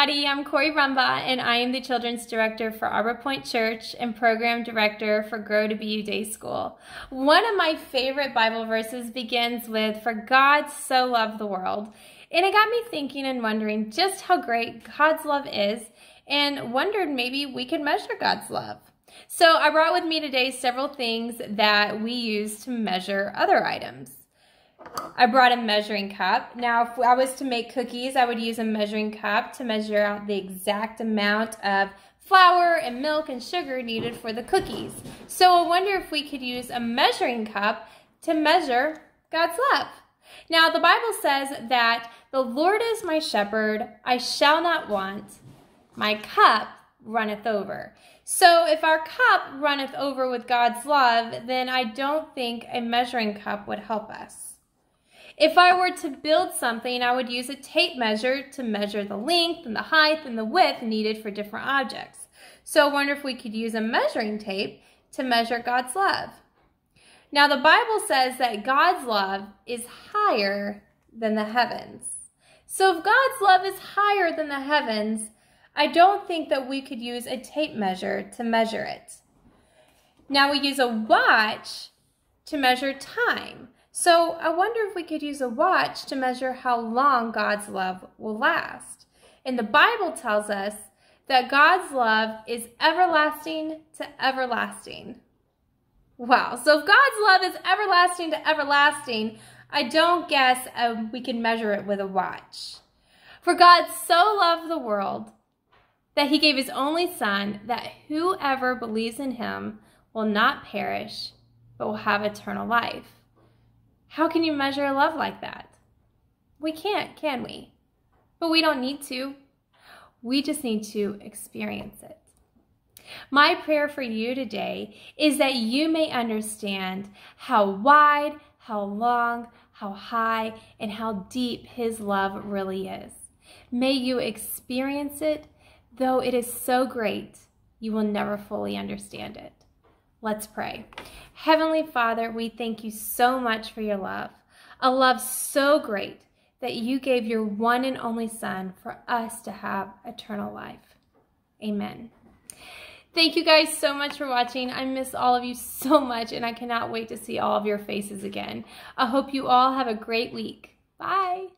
everybody. I'm Corey Rumba, and I am the Children's Director for Arbor Point Church and Program Director for Grow to BU Day School. One of my favorite Bible verses begins with, For God so loved the world. And it got me thinking and wondering just how great God's love is, and wondered maybe we could measure God's love. So I brought with me today several things that we use to measure other items. I brought a measuring cup. Now, if I was to make cookies, I would use a measuring cup to measure out the exact amount of flour and milk and sugar needed for the cookies. So I wonder if we could use a measuring cup to measure God's love. Now, the Bible says that the Lord is my shepherd, I shall not want. My cup runneth over. So if our cup runneth over with God's love, then I don't think a measuring cup would help us. If I were to build something, I would use a tape measure to measure the length and the height and the width needed for different objects. So I wonder if we could use a measuring tape to measure God's love. Now the Bible says that God's love is higher than the heavens. So if God's love is higher than the heavens, I don't think that we could use a tape measure to measure it. Now we use a watch to measure time. So I wonder if we could use a watch to measure how long God's love will last. And the Bible tells us that God's love is everlasting to everlasting. Wow. So if God's love is everlasting to everlasting, I don't guess uh, we can measure it with a watch. For God so loved the world that he gave his only Son, that whoever believes in him will not perish, but will have eternal life. How can you measure love like that? We can't, can we? But we don't need to. We just need to experience it. My prayer for you today is that you may understand how wide, how long, how high, and how deep His love really is. May you experience it, though it is so great, you will never fully understand it. Let's pray. Heavenly Father, we thank you so much for your love, a love so great that you gave your one and only Son for us to have eternal life. Amen. Thank you guys so much for watching. I miss all of you so much, and I cannot wait to see all of your faces again. I hope you all have a great week. Bye.